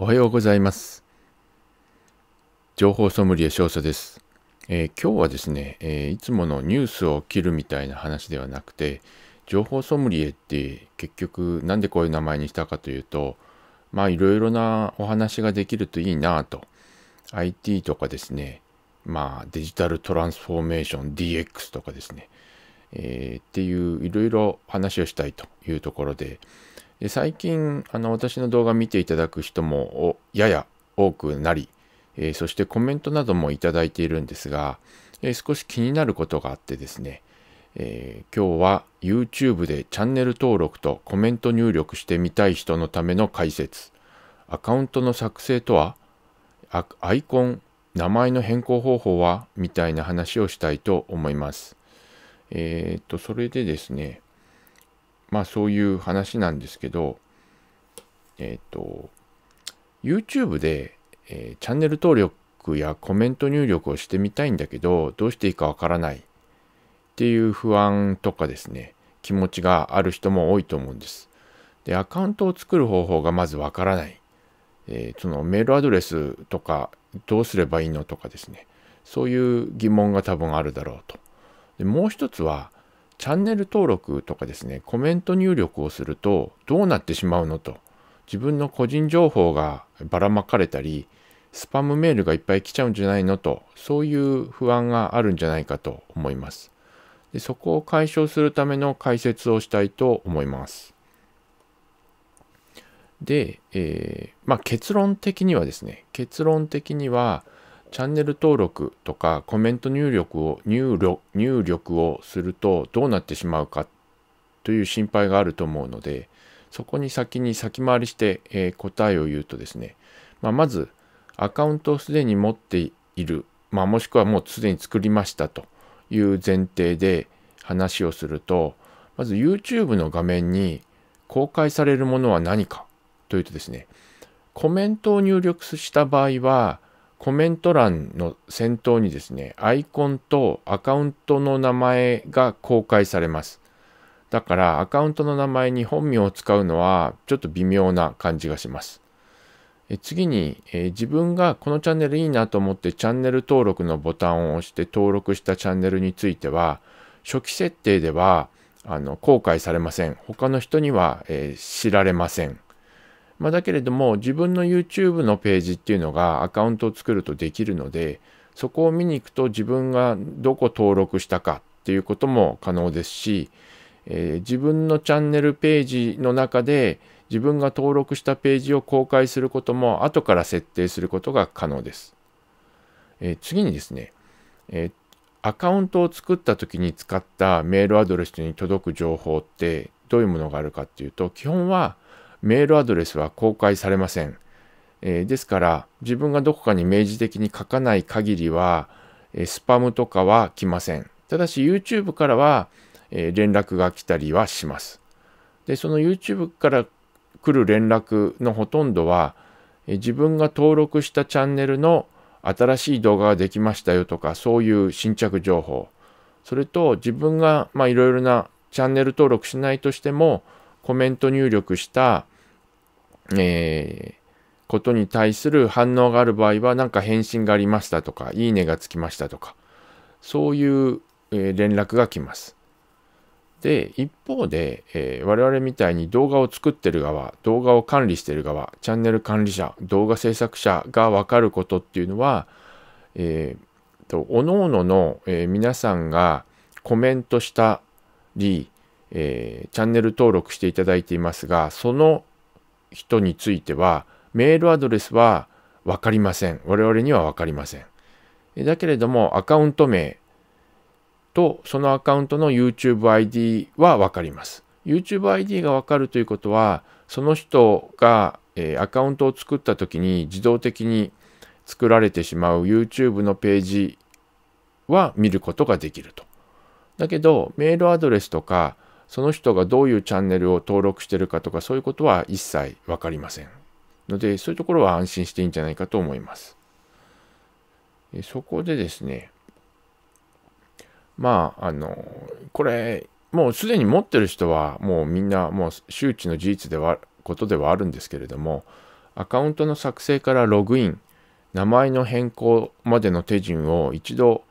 おはようございます情報ソムリエ少佐です、えー、今日はですね、えー、いつものニュースを切るみたいな話ではなくて情報ソムリエって結局何でこういう名前にしたかというとまあいろいろなお話ができるといいなと IT とかですねまあデジタルトランスフォーメーション DX とかですね、えー、っていういろいろ話をしたいというところで、最近あの私の動画見ていただく人もやや多くなり、えー、そしてコメントなどもいただいているんですが、えー、少し気になることがあってですね、えー、今日は YouTube でチャンネル登録とコメント入力してみたい人のための解説アカウントの作成とはアイコン名前の変更方法はみたいな話をしたいと思います。えっ、とそれでですねまあそういう話なんですけど、えっ、ー、と、YouTube で、えー、チャンネル登録やコメント入力をしてみたいんだけど、どうしていいかわからないっていう不安とかですね、気持ちがある人も多いと思うんです。で、アカウントを作る方法がまずわからない。えー、そのメールアドレスとか、どうすればいいのとかですね、そういう疑問が多分あるだろうと。でもう一つは、チャンネル登録とかですね、コメント入力をするとどうなってしまうのと、自分の個人情報がばらまかれたり、スパムメールがいっぱい来ちゃうんじゃないのと、そういう不安があるんじゃないかと思います。でそこを解消するための解説をしたいと思います。で、えー、まあ結論的にはですね、結論的には、チャンネル登録とかコメント入力を入力入力をするとどうなってしまうかという心配があると思うのでそこに先に先回りして、えー、答えを言うとですね、まあ、まずアカウントをすでに持っている、まあ、もしくはもうすでに作りましたという前提で話をするとまず YouTube の画面に公開されるものは何かというとですねコメントを入力した場合はコメント欄の先頭にですね、アイコンとアカウントの名前が公開されます。だからアカウントの名前に本名を使うのはちょっと微妙な感じがします。え次に、え自分がこのチャンネルいいなと思ってチャンネル登録のボタンを押して登録したチャンネルについては初期設定ではあの公開されません。他の人には、えー、知られません。まあ、だけれども自分の YouTube のページっていうのがアカウントを作るとできるのでそこを見に行くと自分がどこ登録したかっていうことも可能ですし、えー、自分のチャンネルページの中で自分が登録したページを公開することも後から設定することが可能です。えー、次にですね、えー、アカウントを作った時に使ったメールアドレスに届く情報ってどういうものがあるかっていうと基本はメールアドレスは公開されません。えー、ですから自分がどこかに明示的に書かない限りは、えー、スパムとかは来ません。ただし YouTube からは、えー、連絡が来たりはします。で、その YouTube から来る連絡のほとんどは、え自分が登録したチャンネルの新しい動画ができましたよとか、そういう新着情報。それと自分がいろいろなチャンネル登録しないとしても、コメント入力した、えー、ことに対する反応がある場合は、なんか返信がありましたとか、いいねがつきましたとか、そういう、え連絡が来ます。で、一方で、えー、我々みたいに動画を作ってる側、動画を管理してる側、チャンネル管理者、動画制作者が分かることっていうのは、えー、と、おのおのの、えー、皆さんがコメントしたり、えー、チャンネル登録していただいていますが、その人については、メールアドレスは分かりません。我々には分かりません。だけれども、アカウント名と、そのアカウントの YouTubeID は分かります。YouTubeID が分かるということは、その人が、えー、アカウントを作った時に自動的に作られてしまう YouTube のページは見ることができると。だけど、メールアドレスとか、その人がどういうチャンネルを登録してるかとかそういうことは一切分かりませんのでそういうところは安心していいんじゃないかと思いますそこでですねまああのこれもうすでに持ってる人はもうみんなもう周知の事実ではことではあるんですけれどもアカウントの作成からログイン名前の変更までの手順を一度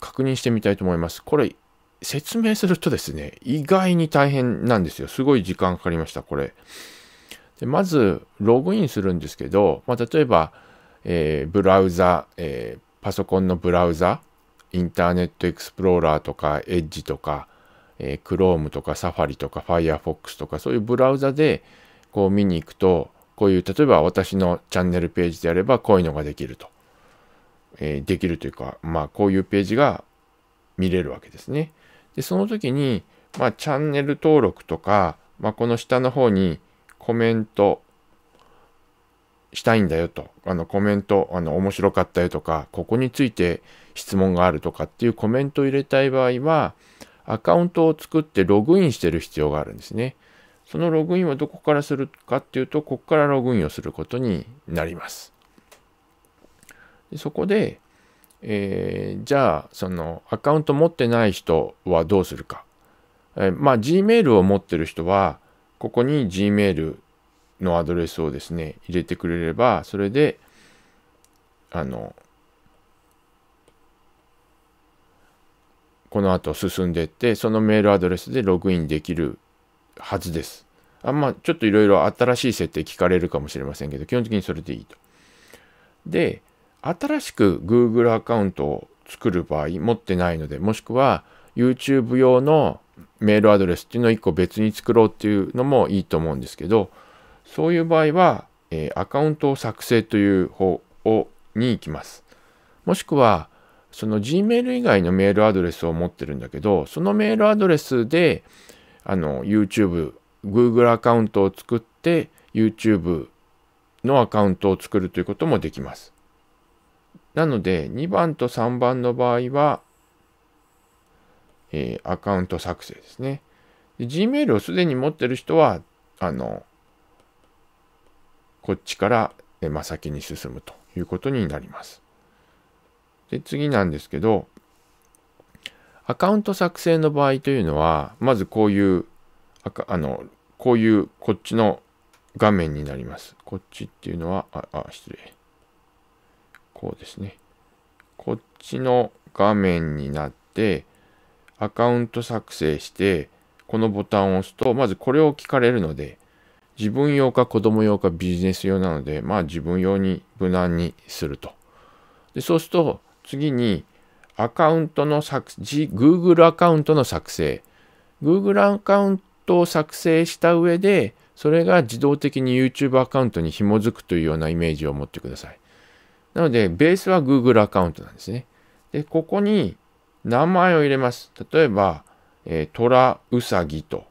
確認してみたいと思います。これ説明するとですね、意外に大変なんですよ。すごい時間かかりました、これ。でまず、ログインするんですけど、まあ、例えば、えー、ブラウザ、えー、パソコンのブラウザ、インターネットエクスプローラーとか、エッジとか、えー、Chrome とか Safari とか Firefox とか、そういうブラウザでこう見に行くと、こういう、例えば私のチャンネルページであれば、こういうのができると。えー、できるというか、まあ、こういうページが見れるわけですね。で、その時に、まあ、チャンネル登録とか、まあ、この下の方にコメントしたいんだよと、あの、コメント、あの、面白かったよとか、ここについて質問があるとかっていうコメントを入れたい場合は、アカウントを作ってログインしてる必要があるんですね。そのログインはどこからするかっていうと、ここからログインをすることになります。でそこで、えー、じゃあそのアカウント持ってない人はどうするか、えー、まあ Gmail を持ってる人はここに Gmail のアドレスをですね入れてくれればそれであのこの後進んでいってそのメールアドレスでログインできるはずです。あまあちょっといろいろ新しい設定聞かれるかもしれませんけど基本的にそれでいいと。で新しく Google アカウントを作る場合持ってないので、もしくは YouTube 用のメールアドレスっていうのを1個別に作ろうっていうのもいいと思うんですけど、そういう場合は、えー、アカウントを作成という方をに行きます。もしくは、その Gmail 以外のメールアドレスを持ってるんだけど、そのメールアドレスで、あの、YouTube、Google アカウントを作って、YouTube のアカウントを作るということもできます。なので、2番と3番の場合は、えー、アカウント作成ですね。Gmail をすでに持ってる人は、あの、こっちから、えま先に進むということになります。で、次なんですけど、アカウント作成の場合というのは、まずこういう、ああの、こういうこっちの画面になります。こっちっていうのは、あ、あ失礼。こうですね。こっちの画面になって、アカウント作成して、このボタンを押すと、まずこれを聞かれるので、自分用か子供用かビジネス用なので、まあ自分用に無難にすると。で、そうすると、次に、アカウントの作、Google アカウントの作成。Google アカウントを作成した上で、それが自動的に YouTube アカウントに紐づくというようなイメージを持ってください。なので、ベースは Google アカウントなんですね。で、ここに名前を入れます。例えば、えー、トラウサギと、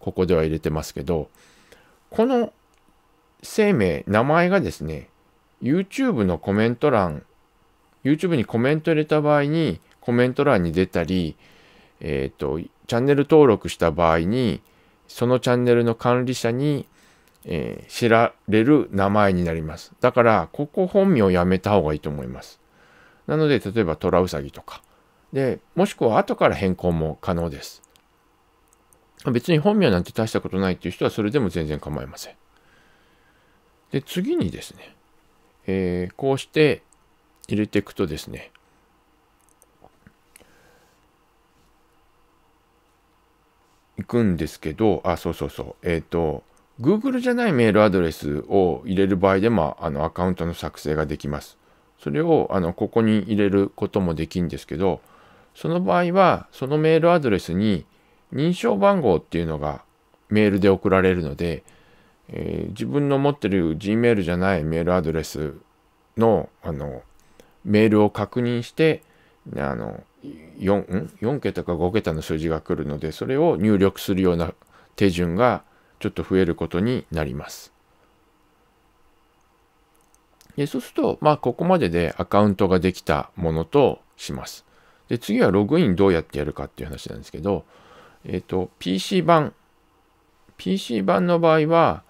ここでは入れてますけど、この生命、名前がですね、YouTube のコメント欄、YouTube にコメント入れた場合に、コメント欄に出たり、えっ、ー、と、チャンネル登録した場合に、そのチャンネルの管理者にえー、知られる名前になります。だから、ここ本名をやめた方がいいと思います。なので、例えば、トラウサギとか。で、もしくは後から変更も可能です。別に本名なんて大したことないっていう人はそれでも全然構いません。で、次にですね、えー、こうして入れていくとですね、いくんですけど、あ、そうそうそう、えっ、ー、と、Google じゃないメールアドレスを入れる場合でも、あの、アカウントの作成ができます。それを、あの、ここに入れることもできるんですけど、その場合は、そのメールアドレスに認証番号っていうのがメールで送られるので、えー、自分の持ってる Gmail じゃないメールアドレスの、あの、メールを確認して、あの 4, 4桁か5桁の数字が来るのでそれを入力するような手順がちょっと増えることになります。でそうすると、まあ、ここまででアカウントができたものとします。で、次はログインどうやってやるかっていう話なんですけど、えっ、ー、と、PC 版。PC 版の場合は、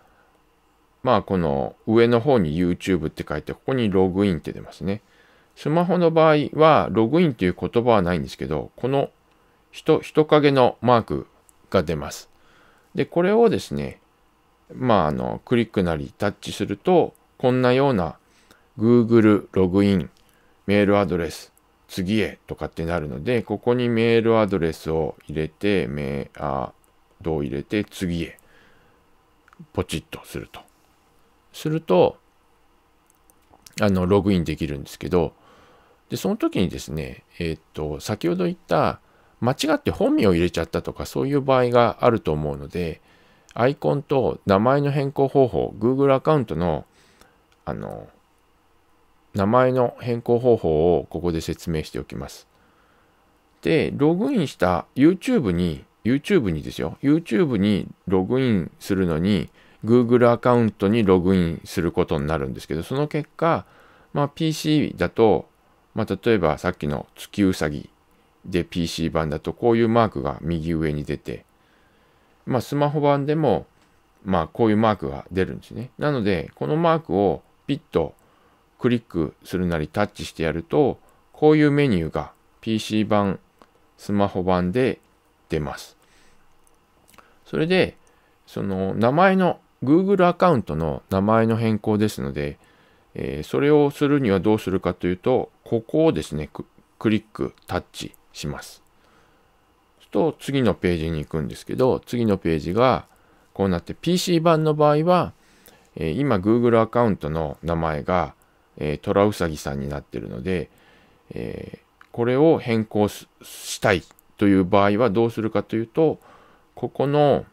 まあ、この上の方に YouTube って書いて、ここにログインって出ますね。スマホの場合は、ログインという言葉はないんですけど、この人、人影のマークが出ます。で、これをですね、まあ、あの、クリックなりタッチすると、こんなような Google ログイン、メールアドレス、次へとかってなるので、ここにメールアドレスを入れて、メードを入れて、次へ、ポチッとすると。すると、あの、ログインできるんですけど、で、その時にですね、えっ、と、先ほど言った間違って本名を入れちゃったとかそういう場合があると思うので、アイコンと名前の変更方法、Google アカウントの、あの、名前の変更方法をここで説明しておきます。で、ログインした YouTube に、YouTube にですよ、YouTube にログインするのに、Google アカウントにログインすることになるんですけど、その結果、まあ、PC だと、まあ、例えばさっきの月うさぎで PC 版だとこういうマークが右上に出て、まあ、スマホ版でも、まあ、こういうマークが出るんですね。なので、このマークをピッとクリックするなりタッチしてやると、こういうメニューが PC 版、スマホ版で出ます。それで、その名前の Google アカウントの名前の変更ですので、えー、それをするにはどうするかというと、ここをですね、クリック、タッチします。と次のページに行くんですけど次のページがこうなって PC 版の場合は、えー、今 Google アカウントの名前が、えー、トラウサギさんになってるので、えー、これを変更したいという場合はどうするかというとここの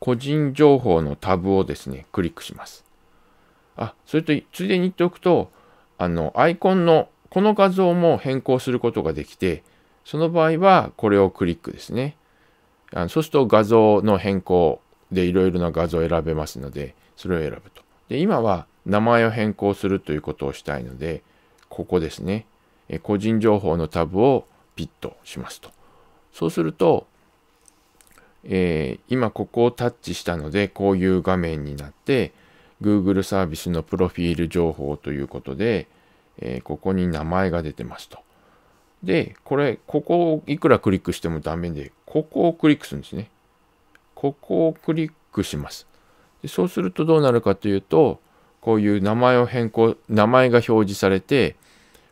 個人情報のタブをですねクリックします。あそれとついでに言っておくとあのアイコンのこの画像も変更することができて、その場合はこれをクリックですね。あのそうすると画像の変更でいろいろな画像を選べますので、それを選ぶと。で、今は名前を変更するということをしたいので、ここですね。え個人情報のタブをピッとしますと。そうすると、えー、今ここをタッチしたので、こういう画面になって、Google サービスのプロフィール情報ということで、えー、ここに名前が出てますと。で、これ、ここをいくらクリックしてもダメで、ここをクリックするんですね。ここをクリックします。でそうするとどうなるかというと、こういう名前を変更、名前が表示されて、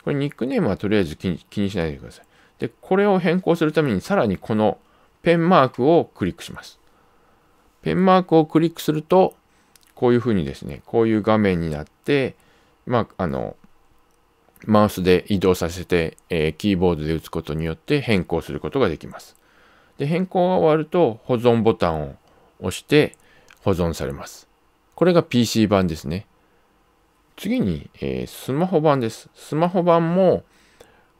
これニックネームはとりあえず気にしないでください。で、これを変更するためにさらにこのペンマークをクリックします。ペンマークをクリックすると、こういうふうにですね、こういう画面になって、まあ、あの、マウスで移動させて、えー、キーボードで打つことによって変更することができます。で、変更が終わると保存ボタンを押して保存されます。これが PC 版ですね。次に、えー、スマホ版です。スマホ版も、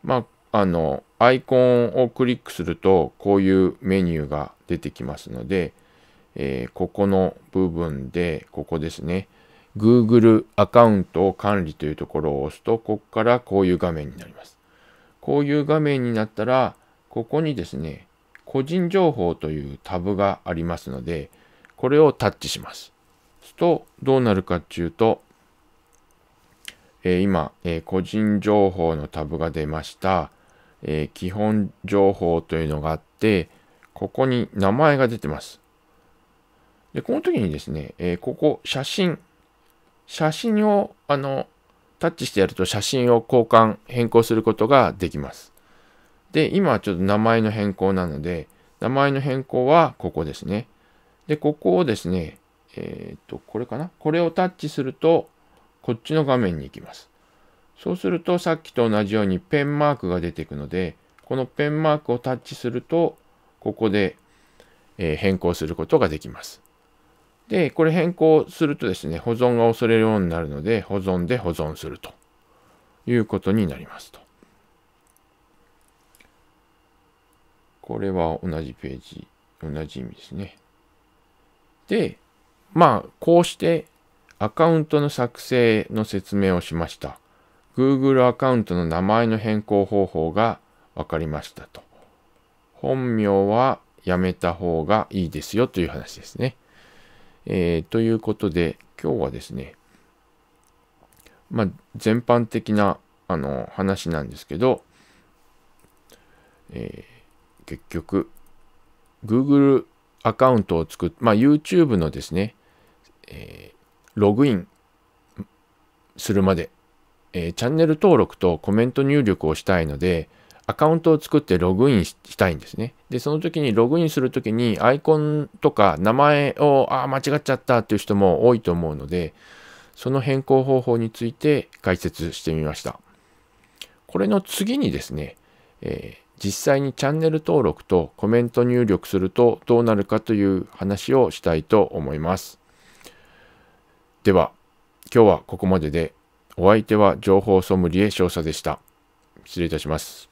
まあ、あの、アイコンをクリックすると、こういうメニューが出てきますので、えー、ここの部分で、ここですね。Google アカウントを管理というところを押すと、ここからこういう画面になります。こういう画面になったら、ここにですね、個人情報というタブがありますので、これをタッチします。すと、どうなるかっていうと、えー、今、えー、個人情報のタブが出ました。えー、基本情報というのがあって、ここに名前が出てます。で、この時にですね、えここ、写真、写真をあのタッチしてやると写真を交換、変更することができます。で、今はちょっと名前の変更なので、名前の変更はここですね。で、ここをですね、えー、っと、これかなこれをタッチすると、こっちの画面に行きます。そうすると、さっきと同じようにペンマークが出てくので、このペンマークをタッチすると、ここで、え変更することができます。で、これ変更するとですね、保存が恐れるようになるので、保存で保存するということになりますと。これは同じページ、同じ意味ですね。で、まあ、こうしてアカウントの作成の説明をしました。Google アカウントの名前の変更方法が分かりましたと。本名はやめた方がいいですよという話ですね。えー、ということで、今日はですね、まあ、全般的なあの話なんですけど、えー、結局、Google アカウントを作っ、まあ、YouTube のですね、えー、ログインするまで、えー、チャンネル登録とコメント入力をしたいので、アカウントを作ってログインしたいんですね。で、その時にログインする時にアイコンとか名前を、ああ、間違っちゃったっていう人も多いと思うので、その変更方法について解説してみました。これの次にですね、えー、実際にチャンネル登録とコメント入力するとどうなるかという話をしたいと思います。では、今日はここまでで、お相手は情報ソムリエ少佐でした。失礼いたします。